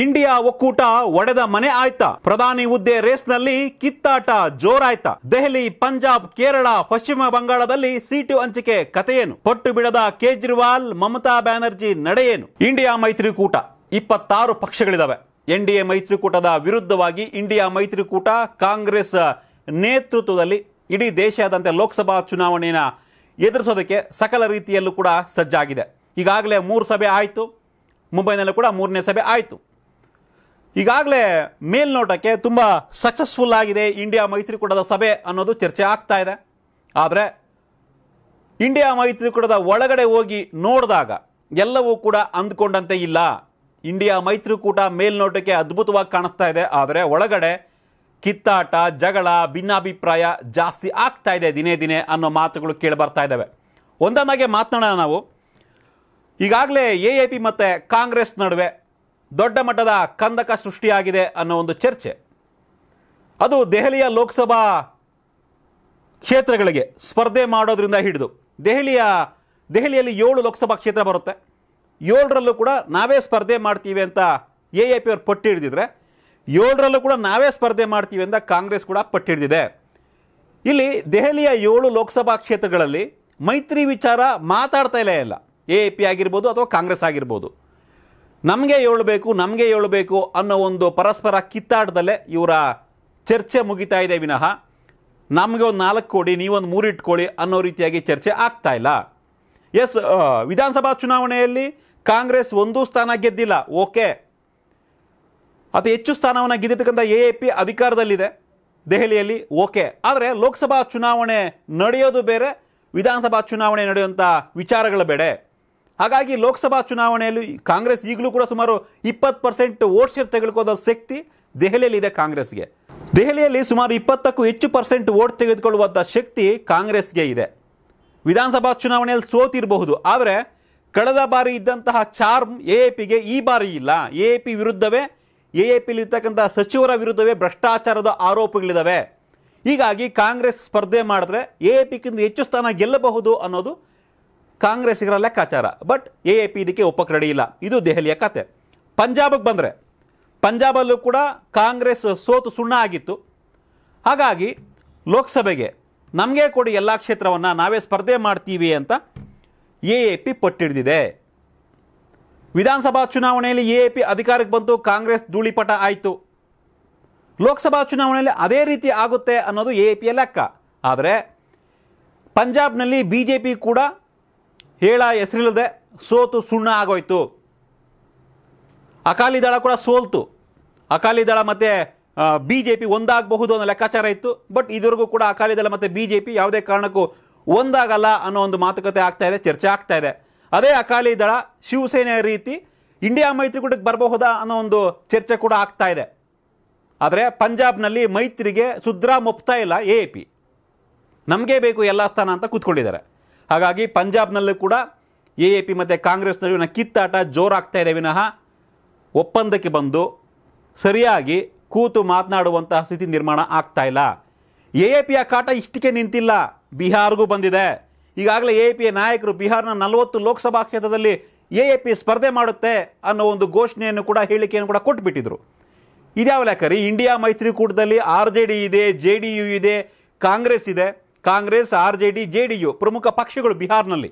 India ಒಕ್ಕೂಟ ಒಡೆದ ಮನೆ ಆಯ್ತಾ ಪ್ರಧಾನಿ ಹುದ್ದೆ ರೇಸ್ನಲ್ಲಿ ಕಿತ್ತಾಟ ಜೋರಾಯ್ತಾ ದೆಹಲಿ ಪಂಜಾಬ್ ಕೇರಳ ಪಶ್ಚಿಮ ಬಂಗಾಳದಲ್ಲಿ ಸೀಟು ಹಂಚಿಕೆ ಕಥೆಯೇನು ಪಟ್ಟು ಬಿಡದ ಕೇಜ್ರಿವಾಲ್ ಮಮತಾ ಬ್ಯಾನರ್ಜಿ ನಡೆಯೇನು ಇಂಡಿಯಾ ಮೈತ್ರಿಕೂಟ ಇಪ್ಪತ್ತಾರು ಪಕ್ಷಗಳಿದಾವೆ ಎನ್ ಡಿ ಎ ಮೈತ್ರಿಕೂಟದ ವಿರುದ್ಧವಾಗಿ ಇಂಡಿಯಾ ಮೈತ್ರಿಕೂಟ ಕಾಂಗ್ರೆಸ್ ನೇತೃತ್ವದಲ್ಲಿ ಇಡೀ ದೇಶಾದಂತೆ ಲೋಕಸಭಾ ಚುನಾವಣೆಯನ್ನು ಎದುರಿಸೋದಕ್ಕೆ ಸಕಲ ರೀತಿಯಲ್ಲೂ ಕೂಡ ಸಜ್ಜಾಗಿದೆ ಈಗಾಗಲೇ ಮೂರು ಸಭೆ ಆಯಿತು ಮುಂಬೈನಲ್ಲೂ ಕೂಡ ಮೂರನೇ ಸಭೆ ಆಯಿತು ಈಗಾಗಲೇ ಮೇಲ್ನೋಟಕ್ಕೆ ತುಂಬ ಸಕ್ಸಸ್ಫುಲ್ ಆಗಿದೆ ಇಂಡಿಯಾ ಮೈತ್ರಿಕೂಟದ ಸಭೆ ಅನ್ನೋದು ಚರ್ಚೆ ಆಗ್ತಾ ಇದೆ ಆದರೆ ಇಂಡಿಯಾ ಮೈತ್ರಿಕೂಟದ ಒಳಗಡೆ ಹೋಗಿ ನೋಡಿದಾಗ ಎಲ್ಲವೂ ಕೂಡ ಅಂದ್ಕೊಂಡಂತೆ ಇಲ್ಲ ಇಂಡಿಯಾ ಮೈತ್ರಿಕೂಟ ಮೇಲ್ನೋಟಕ್ಕೆ ಅದ್ಭುತವಾಗಿ ಕಾಣಿಸ್ತಾ ಇದೆ ಆದರೆ ಒಳಗಡೆ ಕಿತ್ತಾಟ ಜಗಳ ಭಿನ್ನಾಭಿಪ್ರಾಯ ಜಾಸ್ತಿ ಆಗ್ತಾ ಇದೆ ದಿನೇ ದಿನೇ ಅನ್ನೋ ಮಾತುಗಳು ಕೇಳಿ ಬರ್ತಾ ಇದ್ದಾವೆ ಒಂದೊಂದಾಗೆ ಮಾತನಾಡೋಣ ನಾವು ಈಗಾಗಲೇ ಎ ಎ ಪಿ ಮತ್ತು ಕಾಂಗ್ರೆಸ್ ನಡುವೆ ದೊಡ್ಡ ಮಟ್ಟದ ಕಂದಕ ಸೃಷ್ಟಿಯಾಗಿದೆ ಅನ್ನೋ ಒಂದು ಚರ್ಚೆ ಅದು ದೆಹಲಿಯ ಲೋಕಸಭಾ ಕ್ಷೇತ್ರಗಳಿಗೆ ಸ್ಪರ್ಧೆ ಮಾಡೋದ್ರಿಂದ ಹಿಡಿದು ದೆಹಲಿಯ ದೆಹಲಿಯಲ್ಲಿ ಏಳು ಲೋಕಸಭಾ ಕ್ಷೇತ್ರ ಬರುತ್ತೆ ಏಳರಲ್ಲೂ ಕೂಡ ನಾವೇ ಸ್ಪರ್ಧೆ ಮಾಡ್ತೀವಿ ಅಂತ ಎ ಎ ಪಿ ಅವರು ಪಟ್ಟಿ ಹಿಡಿದಿದ್ರೆ ಏಳರಲ್ಲೂ ಕೂಡ ನಾವೇ ಸ್ಪರ್ಧೆ ಮಾಡ್ತೀವಿ ಅಂತ ಕಾಂಗ್ರೆಸ್ ಕೂಡ ಪಟ್ಟಿ ಹಿಡಿದಿದೆ ಇಲ್ಲಿ ದೆಹಲಿಯ ಏಳು ಲೋಕಸಭಾ ಕ್ಷೇತ್ರಗಳಲ್ಲಿ ಮೈತ್ರಿ ವಿಚಾರ ಮಾತಾಡ್ತಾ ಇಲ್ಲ ಎ ಎ ಪಿ ಆಗಿರ್ಬೋದು ಅಥವಾ ಕಾಂಗ್ರೆಸ್ ಆಗಿರ್ಬೋದು ನಮಗೆ ಹೇಳಬೇಕು ನಮಗೆ ಏಳಬೇಕು ಅನ್ನೋ ಒಂದು ಪರಸ್ಪರ ಕಿತ್ತಾಟದಲ್ಲೇ ಇವರ ಚರ್ಚೆ ಮುಗಿತಾ ಇದೆ ವಿನಃ ನಮಗೆ ಒಂದು ನಾಲ್ಕು ಕೋಡಿ ನೀವೊಂದು ಮೂರು ಇಟ್ಕೊಳ್ಳಿ ಅನ್ನೋ ರೀತಿಯಾಗಿ ಚರ್ಚೆ ಆಗ್ತಾ ಇಲ್ಲ ಎಸ್ ವಿಧಾನಸಭಾ ಚುನಾವಣೆಯಲ್ಲಿ ಕಾಂಗ್ರೆಸ್ ಒಂದು ಸ್ಥಾನ ಗೆದ್ದಿಲ್ಲ ಓಕೆ ಅತಿ ಹೆಚ್ಚು ಸ್ಥಾನವನ್ನು ಗೆದ್ದಿರ್ತಕ್ಕಂಥ ಎ ಎ ಪಿ ಅಧಿಕಾರದಲ್ಲಿದೆ ದೆಹಲಿಯಲ್ಲಿ ಓಕೆ ಆದರೆ ಲೋಕಸಭಾ ಚುನಾವಣೆ ನಡೆಯೋದು ಬೇರೆ ವಿಧಾನಸಭಾ ಚುನಾವಣೆ ನಡೆಯುವಂಥ ವಿಚಾರಗಳು ಬೇಡ ಹಾಗಾಗಿ ಲೋಕಸಭಾ ಚುನಾವಣೆಯಲ್ಲಿ ಕಾಂಗ್ರೆಸ್ ಈಗಲೂ ಕೂಡ ಸುಮಾರು ಇಪ್ಪತ್ತು ಪರ್ಸೆಂಟ್ ವೋಟ್ ಶೇರ್ ತೆಗೆದುಕೊಳ್ಳೋ ಶಕ್ತಿ ಇದೆ ಕಾಂಗ್ರೆಸ್ಗೆ ದೆಹಲಿಯಲ್ಲಿ ಸುಮಾರು ಇಪ್ಪತ್ತಕ್ಕೂ ಹೆಚ್ಚು ಪರ್ಸೆಂಟ್ ವೋಟ್ ತೆಗೆದುಕೊಳ್ಳುವಂಥ ಶಕ್ತಿ ಕಾಂಗ್ರೆಸ್ಗೆ ಇದೆ ವಿಧಾನಸಭಾ ಚುನಾವಣೆಯಲ್ಲಿ ಸೋತಿರಬಹುದು ಆದರೆ ಕಳೆದ ಬಾರಿ ಇದ್ದಂತಹ ಚಾರ್ಮ್ ಎ ಎ ಪಿಗೆ ಈ ಬಾರಿ ಇಲ್ಲ ಎ ಎ ಪಿ ವಿರುದ್ಧವೇ ಎ ಎ ಪಿಲಿರ್ತಕ್ಕಂಥ ಸಚಿವರ ವಿರುದ್ಧವೇ ಭ್ರಷ್ಟಾಚಾರದ ಆರೋಪಗಳಿದ್ದಾವೆ ಹೀಗಾಗಿ ಕಾಂಗ್ರೆಸ್ ಸ್ಪರ್ಧೆ ಮಾಡಿದ್ರೆ ಎ ಎ ಪಿಗಿಂತ ಹೆಚ್ಚು ಸ್ಥಾನ ಗೆಲ್ಲಬಹುದು ಅನ್ನೋದು ಕಾಂಗ್ರೆಸ್ಸಿಗರ ಲೆಕ್ಕಾಚಾರ ಬಟ್ ಎ ಎ ಪಿ ಇದಕ್ಕೆ ಉಪಕ್ರಡಿ ಇಲ್ಲ ಇದು ದೆಹಲಿಯ ಕತೆ ಪಂಜಾಬ್ಗೆ ಬಂದರೆ ಪಂಜಾಬಲ್ಲೂ ಕೂಡ ಕಾಂಗ್ರೆಸ್ ಸೋತು ಸುಣ್ಣ ಆಗಿತ್ತು ಹಾಗಾಗಿ ಲೋಕಸಭೆಗೆ ನಮಗೆ ಕೊಡಿ ಎಲ್ಲ ಕ್ಷೇತ್ರವನ್ನು ನಾವೇ ಸ್ಪರ್ಧೆ ಮಾಡ್ತೀವಿ ಅಂತ ಎ ಎ ಪಿ ಪಟ್ಟಿಡಿದಿದೆ ವಿಧಾನಸಭಾ ಚುನಾವಣೆಯಲ್ಲಿ ಎ ಎ ಪಿ ಅಧಿಕಾರಕ್ಕೆ ಬಂತು ಕಾಂಗ್ರೆಸ್ ಧೂಳಿಪಟ ಆಯಿತು ಲೋಕಸಭಾ ಚುನಾವಣೆಯಲ್ಲಿ ಅದೇ ರೀತಿ ಆಗುತ್ತೆ ಅನ್ನೋದು ಎ ಎ ಪಿಯ ಲೆಕ್ಕ ಆದರೆ ಪಂಜಾಬ್ನಲ್ಲಿ ಬಿ ಜೆ ಪಿ ಕೂಡ ಹೇಳ ಹೆಸರಿಲ್ಲದೆ ಸೋತು ಸುಣ್ಣ ಆಗೋಯ್ತು ಅಕಾಲಿ ದಳ ಕೂಡ ಸೋಲ್ತು ಅಕಾಲಿ ದಳ ಮತ್ತು ಬಿ ಜೆ ಪಿ ಒಂದಾಗಬಹುದು ಅನ್ನೋ ಲೆಕ್ಕಾಚಾರ ಇತ್ತು ಬಟ್ ಇದುವರೆಗೂ ಕೂಡ ಅಕಾಲಿ ದಳ ಮತ್ತು ಬಿ ಜೆ ಪಿ ಯಾವುದೇ ಕಾರಣಕ್ಕೂ ಒಂದಾಗಲ್ಲ ಅನ್ನೋ ಒಂದು ಮಾತುಕತೆ ಆಗ್ತಾ ಇದೆ ಚರ್ಚೆ ಆಗ್ತಾ ಇದೆ ಅದೇ ಅಕಾಲಿ ದಳ ಶಿವಸೇನೆಯ ರೀತಿ ಇಂಡಿಯಾ ಮೈತ್ರಿಕೂಟಕ್ಕೆ ಬರಬಹುದಾ ಅನ್ನೋ ಒಂದು ಚರ್ಚೆ ಕೂಡ ಆಗ್ತಾ ಇದೆ ಆದರೆ ಪಂಜಾಬ್ನಲ್ಲಿ ಮೈತ್ರಿಗೆ ಸುದ್ರಾ ಮುಪ್ತಾ ಇಲ್ಲ ಎ ಪಿ ನಮಗೆ ಬೇಕು ಎಲ್ಲ ಸ್ಥಾನ ಅಂತ ಕೂತ್ಕೊಂಡಿದ್ದಾರೆ ಹಾಗಾಗಿ ಪಂಜಾಬ್ನಲ್ಲೂ ಕೂಡ ಎ ಎ ಪಿ ಮತ್ತು ಕಾಂಗ್ರೆಸ್ ನಡುವಿನ ಕಿತ್ತಾಟ ಜೋರಾಗ್ತಾ ಇದೆ ವಿನಃ ಒಪ್ಪಂದಕ್ಕೆ ಬಂದು ಸರಿಯಾಗಿ ಕೂತು ಮಾತನಾಡುವಂತಹ ಸ್ಥಿತಿ ನಿರ್ಮಾಣ ಆಗ್ತಾ ಇಲ್ಲ ಎ ಎ ಪಿಯ ಕಾಟ ಇಷ್ಟಕ್ಕೆ ನಿಂತಿಲ್ಲ ಬಿಹಾರ್ಗೂ ಬಂದಿದೆ ಈಗಾಗಲೇ ಎ ಪಿಯ ನಾಯಕರು ಬಿಹಾರ್ನ ನಲವತ್ತು ಲೋಕಸಭಾ ಕ್ಷೇತ್ರದಲ್ಲಿ ಎ ಎ ಪಿ ಸ್ಪರ್ಧೆ ಮಾಡುತ್ತೆ ಅನ್ನೋ ಒಂದು ಘೋಷಣೆಯನ್ನು ಕೂಡ ಹೇಳಿಕೆಯನ್ನು ಕೂಡ ಕೊಟ್ಬಿಟ್ಟಿದ್ರು ಇದ್ಯಾವ ಲೆಕ್ಕ ಇಂಡಿಯಾ ಮೈತ್ರಿಕೂಟದಲ್ಲಿ ಆರ್ ಜೆ ಡಿ ಇದೆ ಜೆ ಡಿ ಯು ಇದೆ ಕಾಂಗ್ರೆಸ್ ಇದೆ Congress R J D J D U ಪ್ರಮುಖ ಪಕ್ಷಗಳು ಬಿಹಾರ್ನಲ್ಲಿ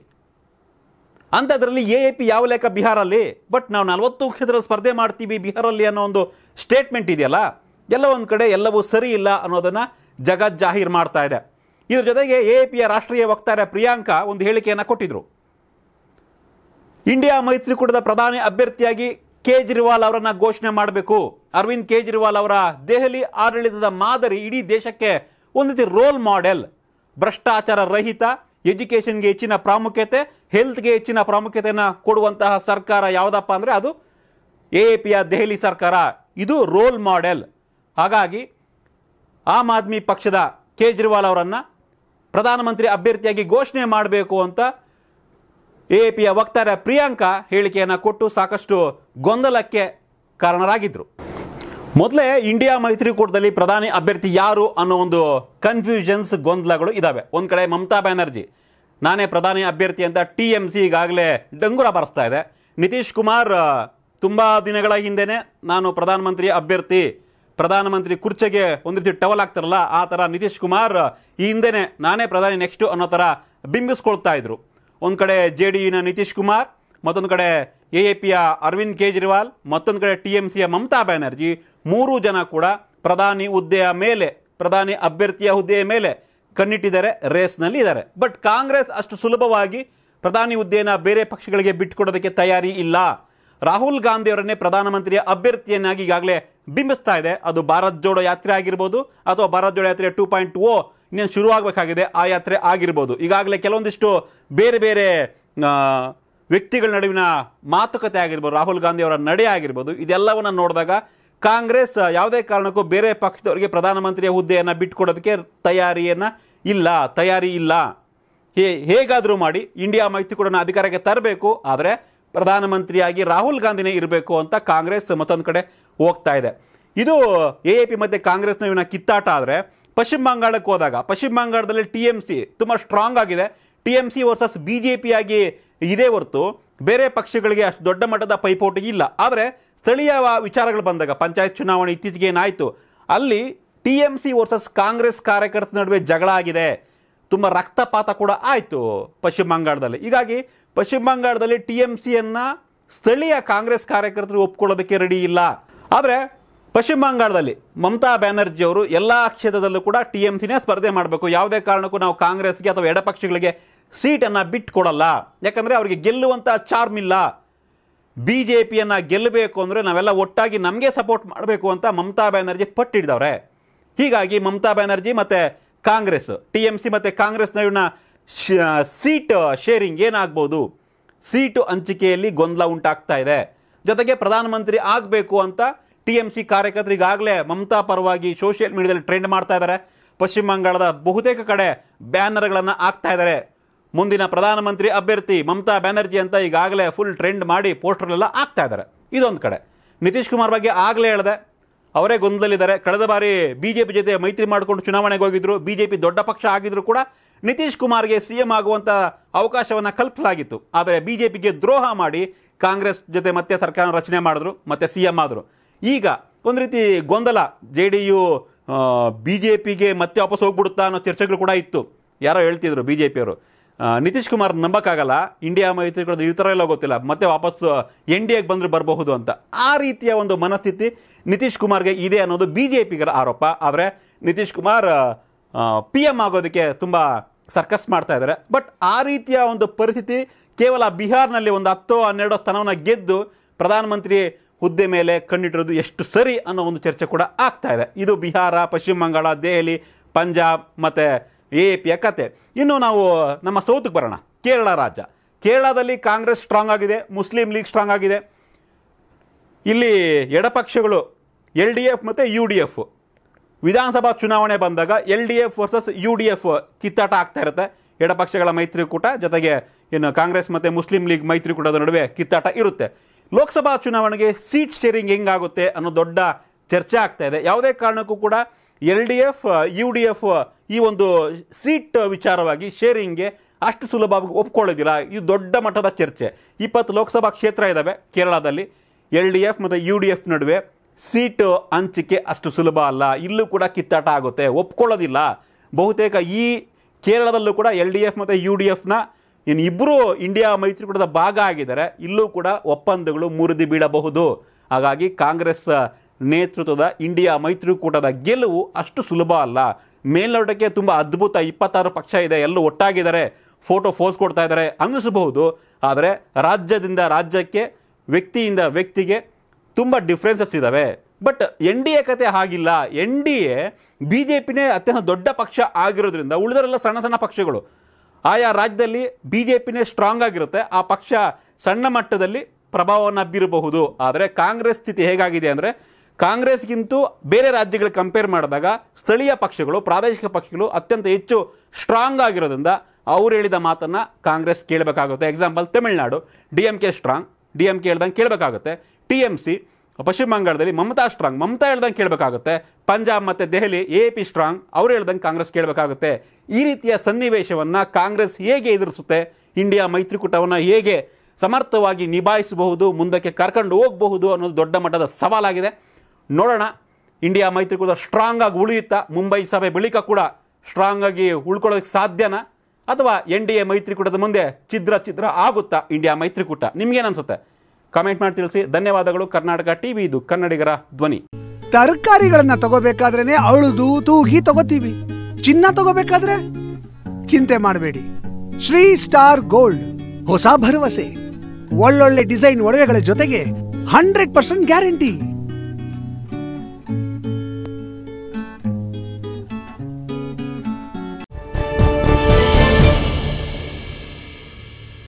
ಅಂಥದ್ರಲ್ಲಿ ಎ ಎ ಪಿ ಯಾವ ಲೆಕ್ಕ ಬಿಹಾರಲ್ಲಿ ಬಟ್ ನಾವು ನಲವತ್ತು ಕ್ಷೇತ್ರ ಸ್ಪರ್ಧೆ ಮಾಡ್ತೀವಿ ಬಿಹಾರಲ್ಲಿ ಅನ್ನೋ ಒಂದು ಸ್ಟೇಟ್ಮೆಂಟ್ ಇದೆಯಲ್ಲ ಎಲ್ಲ ಒಂದು ಕಡೆ ಎಲ್ಲವೂ ಸರಿ ಇಲ್ಲ ಅನ್ನೋದನ್ನು ಜಗತ್ ಜಾಹೀರ್ ಮಾಡ್ತಾ ಇದೆ ಇದ್ರ ಜೊತೆಗೆ ಎ ಎ ಪಿಯ ರಾಷ್ಟ್ರೀಯ ವಕ್ತಾರ ಪ್ರಿಯಾಂಕಾ ಒಂದು ಹೇಳಿಕೆಯನ್ನು ಕೊಟ್ಟಿದ್ರು ಇಂಡಿಯಾ ಮೈತ್ರಿಕೂಟದ ಪ್ರಧಾನಿ ಅಭ್ಯರ್ಥಿಯಾಗಿ ಕೇಜ್ರಿವಾಲ್ ಅವರನ್ನು ಘೋಷಣೆ ಮಾಡಬೇಕು ಅರವಿಂದ್ ಕೇಜ್ರಿವಾಲ್ ಅವರ ದೆಹಲಿ ಆಡಳಿತದ ಮಾದರಿ ಇಡೀ ದೇಶಕ್ಕೆ ಒಂದು ರೀತಿ ರೋಲ್ ಮಾಡೆಲ್ ಭ್ರಷ್ಟಾಚಾರ ರಹಿತ ಎಜುಕೇಷನ್ಗೆ ಹೆಚ್ಚಿನ ಪ್ರಾಮುಖ್ಯತೆ ಹೆಲ್ತ್ಗೆ ಹೆಚ್ಚಿನ ಪ್ರಾಮುಖ್ಯತೆಯನ್ನು ಕೊಡುವಂತಹ ಸರ್ಕಾರ ಯಾವುದಪ್ಪ ಅಂದರೆ ಅದು ಎ ಎ ಪಿಯ ದೆಹಲಿ ಸರ್ಕಾರ ಇದು ರೋಲ್ ಮಾಡೆಲ್ ಹಾಗಾಗಿ ಆಮ್ ಆದ್ಮಿ ಪಕ್ಷದ ಕೇಜ್ರಿವಾಲ್ ಅವರನ್ನು ಪ್ರಧಾನಮಂತ್ರಿ ಅಭ್ಯರ್ಥಿಯಾಗಿ ಘೋಷಣೆ ಮಾಡಬೇಕು ಅಂತ ಎ ಎ ಪಿಯ ವಕ್ತಾರ ಪ್ರಿಯಾಂಕಾ ಹೇಳಿಕೆಯನ್ನು ಕೊಟ್ಟು ಸಾಕಷ್ಟು ಗೊಂದಲಕ್ಕೆ ಕಾರಣರಾಗಿದ್ದರು ಮೊದಲೇ ಇಂಡಿಯಾ ಮೈತ್ರಿಕೂಟದಲ್ಲಿ ಪ್ರಧಾನಿ ಅಭ್ಯರ್ಥಿ ಯಾರು ಅನ್ನೋ ಒಂದು ಕನ್ಫ್ಯೂಷನ್ಸ್ ಗೊಂದಲಗಳು ಇದ್ದಾವೆ ಒಂದು ಕಡೆ ಮಮತಾ ಬ್ಯಾನರ್ಜಿ ನಾನೇ ಪ್ರಧಾನಿ ಅಭ್ಯರ್ಥಿ ಅಂತ ಟಿ ಎಮ್ ಸಿ ಈಗಾಗಲೇ ಡಂಗುರ ಬರೆಸ್ತಾ ಇದೆ ನಿತೀಶ್ ಕುಮಾರ್ ತುಂಬ ದಿನಗಳ ಹಿಂದೆಯೇ ನಾನು ಪ್ರಧಾನಮಂತ್ರಿ ಅಭ್ಯರ್ಥಿ ಪ್ರಧಾನಮಂತ್ರಿ ಕುರ್ಚೆಗೆ ಒಂದು ರೀತಿ ಟವಲ್ ಆಗ್ತಾರಲ್ಲ ಆ ಥರ ನಿತೀಶ್ ಕುಮಾರ್ ಈ ಹಿಂದೆನೇ ನಾನೇ ಪ್ರಧಾನಿ ನೆಕ್ಸ್ಟು ಅನ್ನೋ ಥರ ಬಿಂಬಿಸ್ಕೊಳ್ತಾ ಇದ್ರು ಒಂದು ಕಡೆ ಜೆ ಡಿ ಯುನ ನಿತೀಶ್ ಕುಮಾರ್ ಮತ್ತೊಂದು ಕಡೆ ಎ ಎ ಪಿಯ ಅರವಿಂದ್ ಕೇಜ್ರಿವಾಲ್ ಮತ್ತೊಂದು ಕಡೆ ಟಿ ಎಮ್ ಸಿಯ ಮಮತಾ ಬ್ಯಾನರ್ಜಿ ಮೂರು ಜನ ಕೂಡ ಪ್ರಧಾನಿ ಹುದ್ದೆಯ ಮೇಲೆ ಪ್ರಧಾನಿ ಅಭ್ಯರ್ಥಿಯ ಹುದ್ದೆಯ ಮೇಲೆ ಕಣ್ಣಿಟ್ಟಿದ್ದಾರೆ ರೇಸ್ನಲ್ಲಿ ಇದ್ದಾರೆ ಬಟ್ ಕಾಂಗ್ರೆಸ್ ಅಷ್ಟು ಸುಲಭವಾಗಿ ಪ್ರಧಾನಿ ಹುದ್ದೆಯನ್ನು ಬೇರೆ ಪಕ್ಷಗಳಿಗೆ ಬಿಟ್ಟುಕೊಡೋದಕ್ಕೆ ತಯಾರಿ ಇಲ್ಲ ರಾಹುಲ್ ಗಾಂಧಿಯವರನ್ನೇ ಪ್ರಧಾನಮಂತ್ರಿಯ ಅಭ್ಯರ್ಥಿಯನ್ನಾಗಿ ಈಗಾಗಲೇ ಬಿಂಬಿಸ್ತಾ ಇದೆ ಅದು ಭಾರತ್ ಜೋಡೋ ಯಾತ್ರೆ ಆಗಿರ್ಬೋದು ಅಥವಾ ಭಾರತ್ ಜೋಡೋ ಯಾತ್ರೆ ಟೂ ಪಾಯಿಂಟ್ ಓ ಇನ್ನೇನು ಶುರುವಾಗಬೇಕಾಗಿದೆ ಆ ಯಾತ್ರೆ ಆಗಿರ್ಬೋದು ಈಗಾಗಲೇ ಕೆಲವೊಂದಿಷ್ಟು ಬೇರೆ ಬೇರೆ ವ್ಯಕ್ತಿಗಳ ನಡುವಿನ ಮಾತುಕತೆ ಆಗಿರ್ಬೋದು ರಾಹುಲ್ ಗಾಂಧಿ ಅವರ ನಡೆ ಆಗಿರ್ಬೋದು ಇದೆಲ್ಲವನ್ನು ನೋಡಿದಾಗ ಕಾಂಗ್ರೆಸ್ ಯಾವುದೇ ಕಾರಣಕ್ಕೂ ಬೇರೆ ಪಕ್ಷದವರಿಗೆ ಪ್ರಧಾನಮಂತ್ರಿಯ ಹುದ್ದೆಯನ್ನು ಬಿಟ್ಟುಕೊಡೋದಕ್ಕೆ ತಯಾರಿಯನ್ನು ಇಲ್ಲ ತಯಾರಿ ಇಲ್ಲ ಹೇ ಹೇಗಾದರೂ ಮಾಡಿ ಇಂಡಿಯಾ ಮೈತ್ರಿಕೂಟನ ಅಧಿಕಾರಕ್ಕೆ ತರಬೇಕು ಆದರೆ ಪ್ರಧಾನಮಂತ್ರಿಯಾಗಿ ರಾಹುಲ್ ಗಾಂಧಿನೇ ಇರಬೇಕು ಅಂತ ಕಾಂಗ್ರೆಸ್ ಮತ್ತೊಂದು ಕಡೆ ಹೋಗ್ತಾ ಇದೆ ಇದು ಎ ಎ ಪಿ ಮತ್ತು ಕಾಂಗ್ರೆಸ್ನ ಇವನ ಕಿತ್ತಾಟ ಆದರೆ ಪಶ್ಚಿಮ ಬಂಗಾಳಕ್ಕೆ ಹೋದಾಗ ಪಶ್ಚಿಮ ಬಂಗಾಳದಲ್ಲಿ ಟಿ ಎಮ್ ಸಿ ತುಂಬ ಸ್ಟ್ರಾಂಗ್ ಆಗಿದೆ T M C versus B J ಪಿಯಾಗಿ ಇದೇ ಹೊರತು ಬೇರೆ ಪಕ್ಷಗಳಿಗೆ ಅಷ್ಟು ದೊಡ್ಡ ಮಟ್ಟದ ಪೈಪೋಟಿ ಇಲ್ಲ ಆದರೆ ಸ್ಥಳೀಯ ವಿಚಾರಗಳು ಬಂದಾಗ ಪಂಚಾಯತ್ ಚುನಾವಣೆ ಇತ್ತೀಚೆಗೆ ಏನಾಯಿತು ಅಲ್ಲಿ T M C versus Congress ಕಾರ್ಯಕರ್ತರ ನಡುವೆ ಜಗಳ ಆಗಿದೆ ತುಂಬ ರಕ್ತಪಾತ ಕೂಡ ಆಯಿತು ಪಶ್ಚಿಮ ಬಂಗಾಳದಲ್ಲಿ ಹೀಗಾಗಿ ಪಶ್ಚಿಮ ಬಂಗಾಳದಲ್ಲಿ ಟಿ ಎಮ್ ಸಿಯನ್ನು ಸ್ಥಳೀಯ ಕಾಂಗ್ರೆಸ್ ಕಾರ್ಯಕರ್ತರು ಒಪ್ಕೊಳ್ಳೋದಕ್ಕೆ ರೆಡಿ ಇಲ್ಲ ಆದರೆ ಪಶ್ಚಿಮ ಬಂಗಾಳದಲ್ಲಿ ಮಮತಾ ಬ್ಯಾನರ್ಜಿ ಅವರು ಎಲ್ಲ ಕ್ಷೇತ್ರದಲ್ಲೂ ಕೂಡ ಟಿ ಎಮ್ ಸಿನೇ ಸ್ಪರ್ಧೆ ಮಾಡಬೇಕು ಯಾವುದೇ ಕಾರಣಕ್ಕೂ ನಾವು ಕಾಂಗ್ರೆಸ್ಗೆ ಅಥವಾ ಎಡಪಕ್ಷಗಳಿಗೆ ಸೀಟನ್ನು ಬಿಟ್ಟು ಕೊಡಲ್ಲ ಯಾಕಂದರೆ ಅವರಿಗೆ ಗೆಲ್ಲುವಂಥ ಚಾರ್ಮ್ ಇಲ್ಲ ಬಿ ಜೆ ಪಿಯನ್ನು ಗೆಲ್ಲಬೇಕು ಅಂದರೆ ನಾವೆಲ್ಲ ಒಟ್ಟಾಗಿ ನಮಗೆ ಸಪೋರ್ಟ್ ಮಾಡಬೇಕು ಅಂತ ಮಮತಾ ಬ್ಯಾನರ್ಜಿ ಪಟ್ಟಿಡ್ದವ್ರೆ ಹೀಗಾಗಿ ಮಮತಾ ಬ್ಯಾನರ್ಜಿ ಮತ್ತು ಕಾಂಗ್ರೆಸ್ ಟಿ ಎಮ್ ಸಿ ಮತ್ತು ಕಾಂಗ್ರೆಸ್ ನಡುವಿನ ಸೀಟ್ ಶೇರಿಂಗ್ ಏನಾಗ್ಬೋದು ಸೀಟು ಹಂಚಿಕೆಯಲ್ಲಿ ಗೊಂದಲ ಉಂಟಾಗ್ತಾ ಇದೆ ಜೊತೆಗೆ ಪ್ರಧಾನಮಂತ್ರಿ ಆಗಬೇಕು ಅಂತ ಟಿ ಎಮ್ ಸಿ ಕಾರ್ಯಕರ್ತರಿಗಾಗಲೇ ಮಮತಾ ಪರವಾಗಿ ಸೋಷಿಯಲ್ ಮೀಡಿಯಾದಲ್ಲಿ ಟ್ರೆಂಡ್ ಮಾಡ್ತಾ ಇದ್ದಾರೆ ಪಶ್ಚಿಮ ಬಂಗಾಳದ ಬಹುತೇಕ ಕಡೆ ಬ್ಯಾನರ್ಗಳನ್ನು ಹಾಕ್ತಾ ಇದ್ದಾರೆ ಮುಂದಿನ ಪ್ರಧಾನಮಂತ್ರಿ ಅಭ್ಯರ್ಥಿ ಮಮತಾ ಬ್ಯಾನರ್ಜಿ ಅಂತ ಈಗಾಗಲೇ ಫುಲ್ ಟ್ರೆಂಡ್ ಮಾಡಿ ಪೋಸ್ಟರ್ಲೆಲ್ಲ ಆಗ್ತಾ ಇದ್ದಾರೆ ಇದೊಂದು ಕಡೆ ನಿತೀಶ್ ಕುಮಾರ್ ಬಗ್ಗೆ ಆಗಲೇ ಹೇಳಿದೆ ಅವರೇ ಗೊಂದಲಿದ್ದಾರೆ ಕಳೆದ ಬಾರಿ ಬಿ ಜೆ ಪಿ ಜೊತೆ ಮೈತ್ರಿ ಮಾಡಿಕೊಂಡು ಚುನಾವಣೆಗೆ ಹೋಗಿದ್ರು ಬಿ ಜೆ ಪಿ ದೊಡ್ಡ ಪಕ್ಷ ಆಗಿದ್ರು ಕೂಡ ನಿತೀಶ್ ಕುಮಾರ್ಗೆ ಸಿ ಎಂ ಆಗುವಂಥ ಅವಕಾಶವನ್ನು ಕಲ್ಪಿಸಲಾಗಿತ್ತು ಆದರೆ ಬಿ ಜೆ ಪಿಗೆ ದ್ರೋಹ ಮಾಡಿ ಕಾಂಗ್ರೆಸ್ ಜೊತೆ ಮತ್ತೆ ಸರ್ಕಾರ ರಚನೆ ಮಾಡಿದ್ರು ಮತ್ತೆ ಸಿ ಎಂ ಆದರು ಈಗ ಒಂದು ರೀತಿ ಗೊಂದಲ J D U B J ಪಿಗೆ ಮತ್ತೆ ವಾಪಸ್ ಹೋಗ್ಬಿಡುತ್ತಾ ಅನ್ನೋ ಚರ್ಚೆಗಳು ಕೂಡ ಇತ್ತು ಯಾರೋ ಹೇಳ್ತಿದ್ರು ಬಿ ಜೆ ಪಿಯವರು ನಿತೀಶ್ ಕುಮಾರ್ ನಂಬಕ್ಕಾಗಲ್ಲ ಇಂಡಿಯಾ ಮೈತ್ರಿಕೂಟದ ಈ ಥರ ಎಲ್ಲ ಗೊತ್ತಿಲ್ಲ ಮತ್ತೆ ವಾಪಸ್ ಎನ್ ಡಿ ಎಗೆ ಬಂದರೆ ಬರಬಹುದು ಅಂತ ಆ ರೀತಿಯ ಒಂದು ಮನಸ್ಥಿತಿ ನಿತೀಶ್ ಕುಮಾರ್ಗೆ ಇದೆ ಅನ್ನೋದು ಬಿ ಜೆ ಪಿಗರ ಆರೋಪ ಆದರೆ ನಿತೀಶ್ ಕುಮಾರ್ ಪಿ ಎಮ್ ಆಗೋದಕ್ಕೆ ತುಂಬ ಸರ್ಕಸ್ ಮಾಡ್ತಾ ಇದ್ದಾರೆ ಬಟ್ ಆ ರೀತಿಯ ಒಂದು ಪರಿಸ್ಥಿತಿ ಕೇವಲ ಬಿಹಾರ್ನಲ್ಲಿ ಒಂದು ಹತ್ತು ಹನ್ನೆರಡು ಸ್ಥಾನವನ್ನು ಗೆದ್ದು ಪ್ರಧಾನಮಂತ್ರಿ ಹುದ್ದೆ ಮೇಲೆ ಕಣ್ಣಿಟ್ಟಿರೋದು ಎಷ್ಟು ಸರಿ ಅನ್ನೋ ಒಂದು ಚರ್ಚೆ ಕೂಡ ಆಗ್ತಾ ಇದೆ ಇದು ಬಿಹಾರ ಪಶ್ಚಿಮ ಬಂಗಾಳ ದೆಹಲಿ ಪಂಜಾಬ್ ಮತ್ತು ಎ ಪಿಯ ಕತೆ ಇನ್ನು ನಾವು ನಮ್ಮ ಸೌತ್ಗೆ ಬರೋಣ ಕೇರಳ ರಾಜ್ಯ ಕೇರಳದಲ್ಲಿ ಕಾಂಗ್ರೆಸ್ ಸ್ಟ್ರಾಂಗ್ ಆಗಿದೆ ಮುಸ್ಲಿಂ ಲೀಗ್ ಸ್ಟ್ರಾಂಗ್ ಆಗಿದೆ ಇಲ್ಲಿ ಎಡಪಕ್ಷಗಳು ಎಲ್ ಡಿ ಎಫ್ ಮತ್ತು ಯು ಡಿ ಎಫ್ ವಿಧಾನಸಭಾ ಚುನಾವಣೆ ಬಂದಾಗ L D F versus U D F ಕಿತ್ತಾಟ ಆಗ್ತಾ ಇರುತ್ತೆ ಎಡಪಕ್ಷಗಳ ಮೈತ್ರಿಕೂಟ ಜೊತೆಗೆ ಏನು ಕಾಂಗ್ರೆಸ್ ಮತ್ತು ಮುಸ್ಲಿಂ ಲೀಗ್ ಮೈತ್ರಿಕೂಟದ ನಡುವೆ ಕಿತ್ತಾಟ ಇರುತ್ತೆ ಲೋಕಸಭಾ ಚುನಾವಣೆಗೆ ಸೀಟ್ ಶೇರಿಂಗ್ ಹೆಂಗಾಗುತ್ತೆ ಅನ್ನೋ ದೊಡ್ಡ ಚರ್ಚೆ ಆಗ್ತಾ ಇದೆ ಯಾವುದೇ ಕಾರಣಕ್ಕೂ ಕೂಡ L D F U D F ಈ ಒಂದು ಸೀಟ್ ವಿಚಾರವಾಗಿ ಶೇರಿಂಗ್ಗೆ ಅಷ್ಟು ಸುಲಭ ಒಪ್ಕೊಳ್ಳೋದಿಲ್ಲ ಇದು ದೊಡ್ಡ ಮಟ್ಟದ ಚರ್ಚೆ ಇಪ್ಪತ್ತು ಲೋಕಸಭಾ ಕ್ಷೇತ್ರ ಇದ್ದಾವೆ ಕೇರಳದಲ್ಲಿ ಎಲ್ ಡಿ ಎಫ್ ಮತ್ತು ಯು ಡಿ ಎಫ್ ನಡುವೆ ಸೀಟು ಹಂಚಿಕೆ ಅಷ್ಟು ಸುಲಭ ಅಲ್ಲ ಇಲ್ಲೂ ಕೂಡ ಕಿತ್ತಾಟ ಆಗುತ್ತೆ ಒಪ್ಕೊಳ್ಳೋದಿಲ್ಲ ಬಹುತೇಕ ಈ ಕೇರಳದಲ್ಲೂ ಕೂಡ ಎಲ್ ಡಿ ಎಫ್ ಮತ್ತು ಯು ಡಿ ಎಫ್ನ ಇನ್ನು ಇಬ್ಬರೂ ಇಂಡಿಯಾ ಮೈತ್ರಿಕೂಟದ ಭಾಗ ಆಗಿದ್ದಾರೆ ಇಲ್ಲೂ ಕೂಡ ಒಪ್ಪಂದಗಳು ಮುರಿದು ಬೀಳಬಹುದು ಹಾಗಾಗಿ ಕಾಂಗ್ರೆಸ್ ನೇತೃತ್ವದ ಇಂಡಿಯಾ ಮೈತ್ರಿಕೂಟದ ಗೆಲುವು ಅಷ್ಟು ಸುಲಭ ಅಲ್ಲ ಮೇಲ್ನೋಟಕ್ಕೆ ತುಂಬ ಅದ್ಭುತ ಇಪ್ಪತ್ತಾರು ಪಕ್ಷ ಇದೆ ಎಲ್ಲೂ ಒಟ್ಟಾಗಿದ್ದಾರೆ ಫೋಟೋ ಫೋಸ್ ಕೊಡ್ತಾ ಇದ್ದಾರೆ ಅನ್ನಿಸಬಹುದು ಆದರೆ ರಾಜ್ಯದಿಂದ ರಾಜ್ಯಕ್ಕೆ ವ್ಯಕ್ತಿಯಿಂದ ವ್ಯಕ್ತಿಗೆ ತುಂಬ ಡಿಫ್ರೆನ್ಸಸ್ ಇದ್ದಾವೆ ಬಟ್ ಎನ್ ಡಿ ಎ ಕತೆ ಹಾಗಿಲ್ಲ N D A B J ಪಿನೇ ಅತ್ಯಂತ ದೊಡ್ಡ ಪಕ್ಷ ಆಗಿರೋದ್ರಿಂದ ಉಳಿದರೆಲ್ಲ ಸಣ್ಣ ಸಣ್ಣ ಪಕ್ಷಗಳು ಆಯಾ ರಾಜ್ಯದಲ್ಲಿ ಬಿ ಜೆ ಪಿನೇ ಸ್ಟ್ರಾಂಗ್ ಆಗಿರುತ್ತೆ ಆ ಪಕ್ಷ ಸಣ್ಣ ಮಟ್ಟದಲ್ಲಿ ಪ್ರಭಾವವನ್ನು ಬೀರಬಹುದು ಆದರೆ ಕಾಂಗ್ರೆಸ್ ಸ್ಥಿತಿ ಹೇಗಾಗಿದೆ ಅಂದರೆ ಕಾಂಗ್ರೆಸ್ಗಿಂತೂ ಬೇರೆ ರಾಜ್ಯಗಳಿಗೆ ಕಂಪೇರ್ ಮಾಡಿದಾಗ ಸ್ಥಳೀಯ ಪಕ್ಷಗಳು ಪ್ರಾದೇಶಿಕ ಪಕ್ಷಗಳು ಅತ್ಯಂತ ಹೆಚ್ಚು ಸ್ಟ್ರಾಂಗ್ ಆಗಿರೋದ್ರಿಂದ ಅವ್ರು ಹೇಳಿದ ಮಾತನ್ನು ಕಾಂಗ್ರೆಸ್ ಕೇಳಬೇಕಾಗುತ್ತೆ example Tamil Nadu D M K strong D M K ಹೇಳ್ದಂಗೆ ಕೇಳಬೇಕಾಗುತ್ತೆ ಟಿ ಎಮ್ ಸಿ ಪಶ್ಚಿಮ ಬಂಗಾಳದಲ್ಲಿ ಮಮತಾ ಸ್ಟ್ರಾಂಗ್ ಮಮತಾ ಹೇಳ್ದಂಗೆ ಕೇಳಬೇಕಾಗುತ್ತೆ ಪಂಜಾಬ್ ಮತ್ತು ದೆಹಲಿ ಎ ಪಿ ಸ್ಟ್ರಾಂಗ್ ಅವ್ರು ಹೇಳ್ದಂಗೆ ಕಾಂಗ್ರೆಸ್ ಕೇಳಬೇಕಾಗುತ್ತೆ ಈ ರೀತಿಯ ಸನ್ನಿವೇಶವನ್ನು ಕಾಂಗ್ರೆಸ್ ಹೇಗೆ ಎದುರಿಸುತ್ತೆ ಇಂಡಿಯಾ ಮೈತ್ರಿಕೂಟವನ್ನು ಹೇಗೆ ಸಮರ್ಥವಾಗಿ ನಿಭಾಯಿಸಬಹುದು ಮುಂದಕ್ಕೆ ಕರ್ಕೊಂಡು ಹೋಗಬಹುದು ಅನ್ನೋದು ದೊಡ್ಡ ಮಟ್ಟದ ಸವಾಲಾಗಿದೆ ನೋಡೋಣ ಇಂಡಿಯಾ ಮೈತ್ರಿಕೂಟ ಸ್ಟ್ರಾಂಗ್ ಆಗಿ ಉಳಿಯುತ್ತಾ ಮುಂಬೈ ಸಭೆ ಬಳಿಕ ಕೂಡ ಸ್ಟ್ರಾಂಗ್ ಆಗಿ ಉಳ್ಕೊಳ್ಳೋಕ್ಕೆ ಸಾಧ್ಯನಾ ಅಥವಾ ಎನ್ ಡಿ ಎ ಮೈತ್ರಿಕೂಟದ ಮುಂದೆ ಚಿದ್ರ ಛಿದ್ರ ಆಗುತ್ತಾ ಇಂಡಿಯಾ ಮೈತ್ರಿಕೂಟ ನಿಮ್ಗೇನನ್ಸುತ್ತೆ ಕಮೆಂಟ್ ಮಾಡಿ ತಿಳಿಸಿ ಧನ್ಯವಾದಗಳು ಕರ್ನಾಟಕ ಟಿವಿ ಇದು ಕನ್ನಡಿಗರ ಧ್ವನಿ ತರಕಾರಿಗಳನ್ನ ತಗೋಬೇಕಾದ್ರೆ ಅಳುದು ತೂಗಿ ತಗೋತೀವಿ ಚಿನ್ನ ತಗೋಬೇಕಾದ್ರೆ ಚಿಂತೆ ಮಾಡಬೇಡಿ ಶ್ರೀ ಸ್ಟಾರ್ ಗೋಲ್ಡ್ ಹೊಸ ಭರವಸೆ ಒಳ್ಳೊಳ್ಳೆ ಡಿಸೈನ್ ಒಡವೆಗಳ ಜೊತೆಗೆ ಹಂಡ್ರೆಡ್ ಪರ್ಸೆಂಟ್ ಗ್ಯಾರಂಟಿ